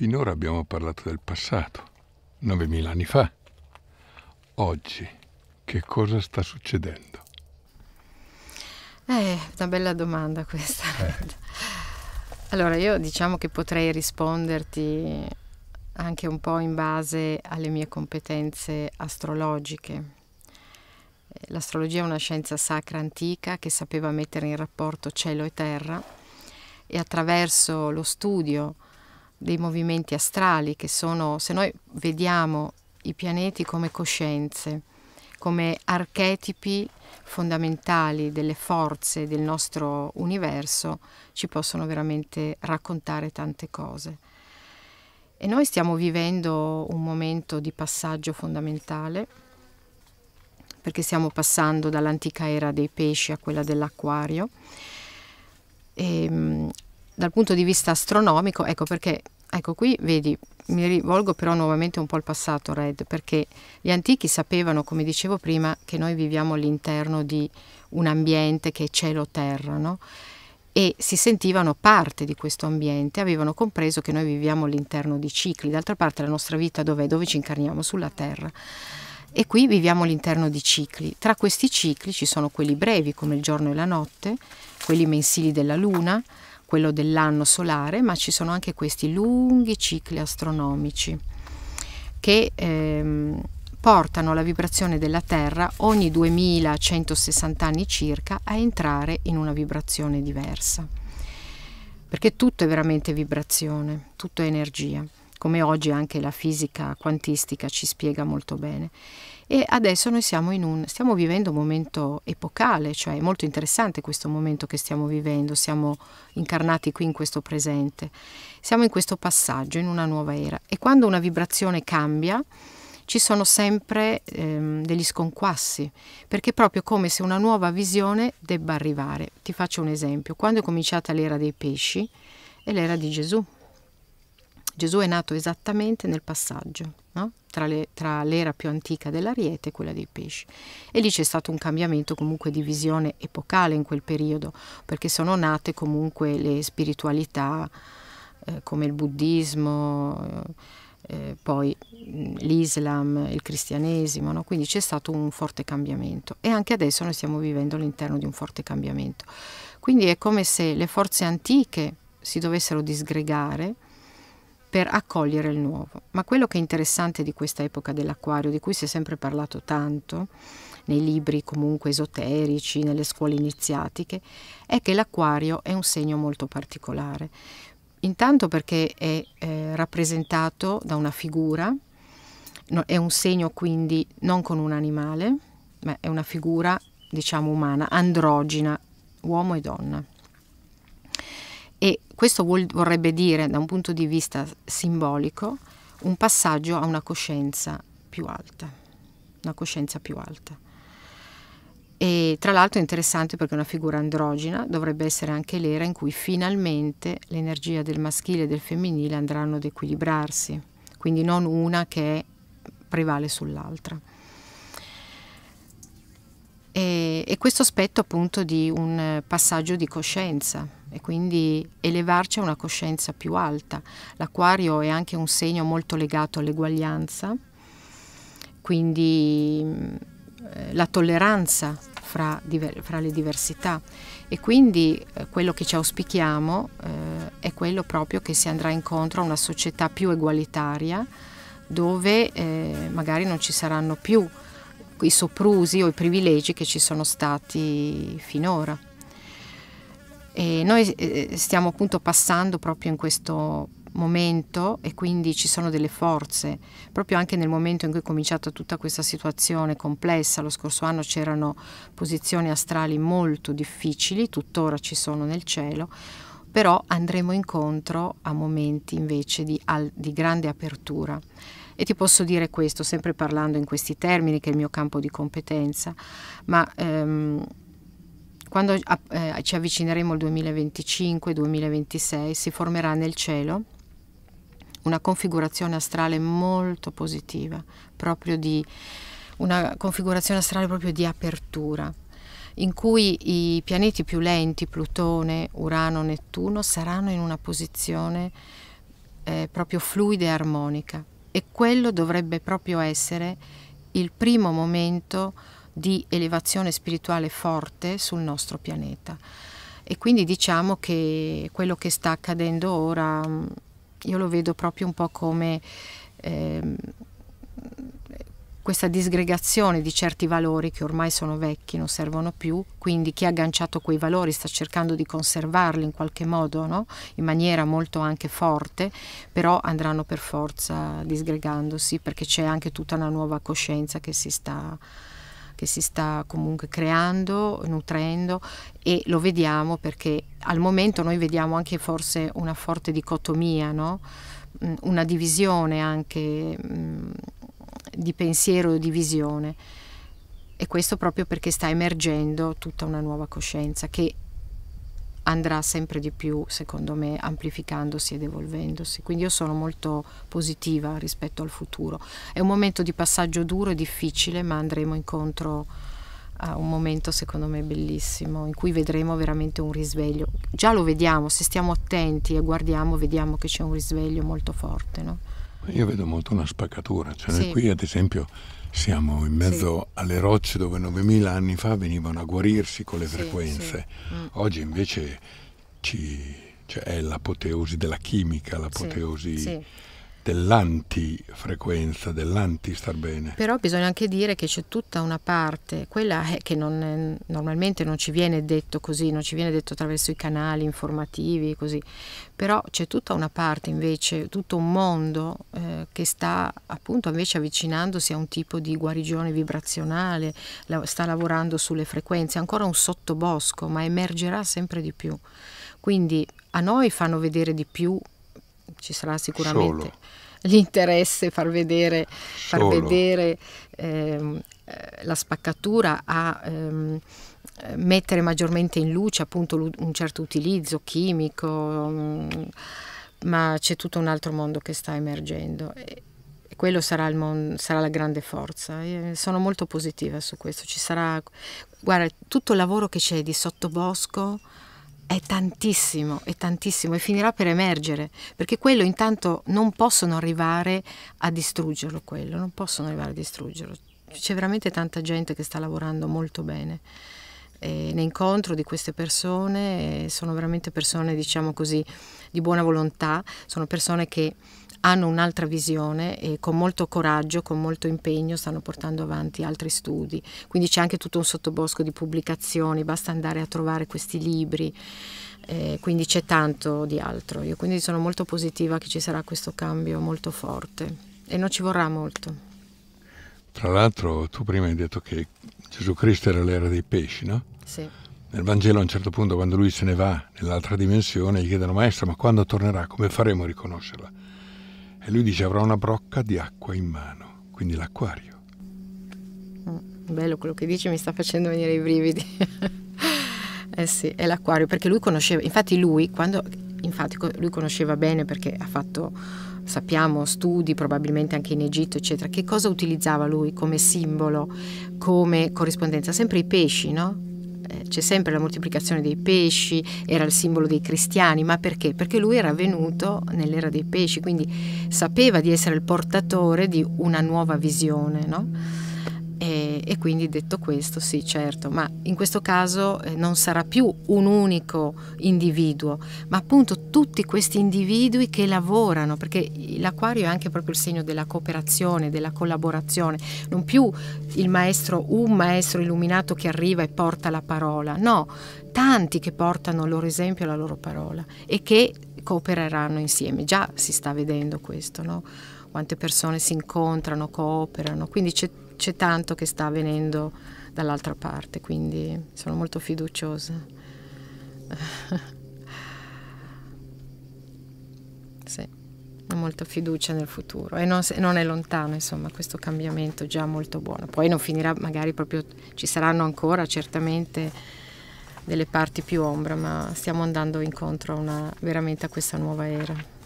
Finora abbiamo parlato del passato, 9.000 anni fa. Oggi, che cosa sta succedendo? Eh, una bella domanda questa. Eh. Allora, io diciamo che potrei risponderti anche un po' in base alle mie competenze astrologiche. Eh, l'astrologia è una scienza sacra antica che sapeva mettere in rapporto cielo e terra e attraverso lo studio dei movimenti astrali che sono, se noi vediamo i pianeti come coscienze, come archetipi fondamentali delle forze del nostro universo, ci possono veramente raccontare tante cose. E noi stiamo vivendo un momento di passaggio fondamentale, perché stiamo passando dall'antica era dei pesci a quella dell'acquario. E, ehm, dal punto di vista astronomico, ecco perché, ecco qui vedi, mi rivolgo però nuovamente un po' al passato, Red, perché gli antichi sapevano, come dicevo prima, che noi viviamo all'interno di un ambiente che è cielo-terra, no? e si sentivano parte di questo ambiente, avevano compreso che noi viviamo all'interno di cicli, d'altra parte la nostra vita dov'è? Dove ci incarniamo? Sulla Terra. E qui viviamo all'interno di cicli. Tra questi cicli ci sono quelli brevi come il giorno e la notte, quelli mensili della luna, quello dell'anno solare, ma ci sono anche questi lunghi cicli astronomici che ehm, portano la vibrazione della Terra ogni 2160 anni circa a entrare in una vibrazione diversa. Perché tutto è veramente vibrazione, tutto è energia, come oggi anche la fisica quantistica ci spiega molto bene. E adesso noi siamo in un, stiamo vivendo un momento epocale, cioè è molto interessante questo momento che stiamo vivendo, siamo incarnati qui in questo presente, siamo in questo passaggio, in una nuova era. E quando una vibrazione cambia, ci sono sempre ehm, degli sconquassi, perché è proprio come se una nuova visione debba arrivare. Ti faccio un esempio, quando è cominciata l'era dei pesci è l'era di Gesù, Gesù è nato esattamente nel passaggio no? tra, le, tra, l'era più antica dell'ariete e quella dei pesci. E lì c'è stato un cambiamento comunque di visione epocale in quel periodo, perché sono nate comunque le spiritualità eh, come il buddismo. Eh, poi l'Islam, il cristianesimo, no? quindi c'è stato un forte cambiamento e anche adesso noi stiamo vivendo all'interno di un forte cambiamento. Quindi è come se le forze antiche si dovessero disgregare per accogliere il nuovo. Ma quello che è interessante di questa epoca dell'acquario, di cui si è sempre parlato tanto, nei libri comunque esoterici, nelle scuole iniziatiche, è che l'acquario è un segno molto particolare. Intanto perché è eh, rappresentato da una figura, no, è un segno quindi non con un animale, ma è una figura diciamo umana, androgina, uomo e donna. E questo vuol, vorrebbe dire, da un punto di vista simbolico, un passaggio a una coscienza più alta, una coscienza più alta. E tra l'altro è interessante perché una figura androgena, dovrebbe essere anche l'era in cui finalmente l'energia del maschile e del femminile andranno ad equilibrarsi, quindi non una che prevale sull'altra. E, e questo aspetto appunto di un passaggio di coscienza e quindi elevarci a una coscienza più alta. L'acquario è anche un segno molto legato all'eguaglianza, quindi eh, la tolleranza fra, diver, fra, le diversità e quindi eh, quello che ci auspichiamo eh, è quello proprio che si andrà incontro a una società più egualitaria dove eh, magari non ci saranno più i soprusi o i privilegi che ci sono stati finora. E noi eh, stiamo appunto passando proprio in questo momento e quindi ci sono delle forze, proprio anche nel momento in cui è cominciata tutta questa situazione complessa, lo scorso anno c'erano posizioni astrali molto difficili, tuttora ci sono nel cielo, però andremo incontro a momenti invece di, di grande apertura. E ti posso dire questo, sempre parlando in questi termini, che è il mio campo di competenza, ma ehm, quando eh, ci avvicineremo al 2025-2026 si formerà nel cielo una configurazione astrale molto positiva, proprio di una configurazione astrale proprio di apertura, in cui i pianeti più lenti, Plutone, Urano, Nettuno, saranno in una posizione eh, proprio fluida e armonica e quello dovrebbe proprio essere il primo momento di elevazione spirituale forte sul nostro pianeta. E quindi diciamo che quello che sta accadendo ora mm, io lo vedo proprio un po' come eh, questa disgregazione di certi valori che ormai sono vecchi, non servono più, quindi chi ha agganciato quei valori sta cercando di conservarli in qualche modo, no? in maniera molto anche forte, però andranno per forza disgregandosi perché c'è anche tutta una nuova coscienza che si sta che si sta comunque creando, nutrendo e lo vediamo perché al momento noi vediamo anche forse una forte dicotomia, no? Mm, una divisione anche mm, di pensiero di visione. E questo proprio perché sta emergendo tutta una nuova coscienza che andrà sempre di più, secondo me, amplificandosi ed evolvendosi. Quindi io sono molto positiva rispetto al futuro. È un momento di passaggio duro e difficile, ma andremo incontro a un momento, secondo me, bellissimo, in cui vedremo veramente un risveglio. Già lo vediamo, se stiamo attenti e guardiamo, vediamo che c'è un risveglio molto forte. No? Io vedo molto una spaccatura, cioè sì. noi qui ad esempio siamo in mezzo sì. alle rocce dove 9000 anni fa venivano a guarirsi con le sì, frequenze, mm. oggi invece ci, cioè è l'apoteosi della chimica, l'apoteosi dell'antifrequenza, dell'anti star bene. Però bisogna anche dire che c'è tutta una parte, quella è eh, che non è, normalmente non ci viene detto così, non ci viene detto attraverso i canali informativi, così, però c'è tutta una parte invece, tutto un mondo eh, che sta appunto invece avvicinandosi a un tipo di guarigione vibrazionale, la, sta lavorando sulle frequenze, è ancora un sottobosco, ma emergerà sempre di più. Quindi a noi fanno vedere di più, ci sarà sicuramente. Solo l'interesse, far vedere, far vedere ehm, eh, la spaccatura a ehm, mettere maggiormente in luce appunto un certo utilizzo chimico, mh, mm, ma c'è tutto un altro mondo che sta emergendo. E, quello sarà, sarà, la grande forza. Io sono molto positiva su questo. Ci sarà, guarda, tutto il lavoro che c'è di sottobosco, è tantissimo, è tantissimo e finirà per emergere, perché quello intanto non possono arrivare a distruggerlo, quello, non possono arrivare a distruggerlo. C'è veramente tanta gente che sta lavorando molto bene. E ne incontro di queste persone, sono veramente persone, diciamo così, di buona volontà, sono persone che hanno un'altra visione e con molto coraggio, con molto impegno stanno portando avanti altri studi. Quindi c'è anche tutto un sottobosco di pubblicazioni, basta andare a trovare questi libri. Eh, quindi c'è tanto di altro. Io quindi sono molto positiva che ci sarà questo cambio molto forte e non ci vorrà molto. Tra l'altro tu prima hai detto che Gesù Cristo era l'era dei pesci, no? Sì. Nel Vangelo a un certo punto quando lui se ne va nell'altra dimensione gli chiedono maestro ma quando tornerà come faremo a riconoscerla? E lui dice avrà una brocca di acqua in mano, quindi l'acquario. Mm, bello quello che dici, mi sta facendo venire i brividi. eh sì, è l'acquario, perché lui conosceva, infatti lui, quando, infatti lui conosceva bene perché ha fatto, sappiamo, studi probabilmente anche in Egitto, eccetera, che cosa utilizzava lui come simbolo, come corrispondenza? Sempre i pesci, no? Eh, c'è sempre la moltiplicazione dei pesci, era il simbolo dei cristiani, ma perché? Perché lui era venuto nell'era dei pesci, quindi sapeva di essere il portatore di una nuova visione. No? E, e, quindi detto questo, sì, certo, ma in questo caso eh, non sarà più un unico individuo, ma appunto tutti questi individui che lavorano, perché l'acquario è anche proprio il segno della cooperazione, della collaborazione, non più il maestro, un maestro illuminato che arriva e porta la parola, no, tanti che portano il loro esempio e la loro parola e che coopereranno insieme. Già si sta vedendo questo, no? Quante persone si incontrano, cooperano, quindi c'è c'è tanto che sta avvenendo dall'altra parte, quindi sono molto fiduciosa. sì, ho molta fiducia nel futuro e non, non, è lontano, insomma, questo cambiamento già molto buono. Poi non finirà, magari proprio ci saranno ancora certamente delle parti più ombra, ma stiamo andando incontro a una, veramente a questa nuova era.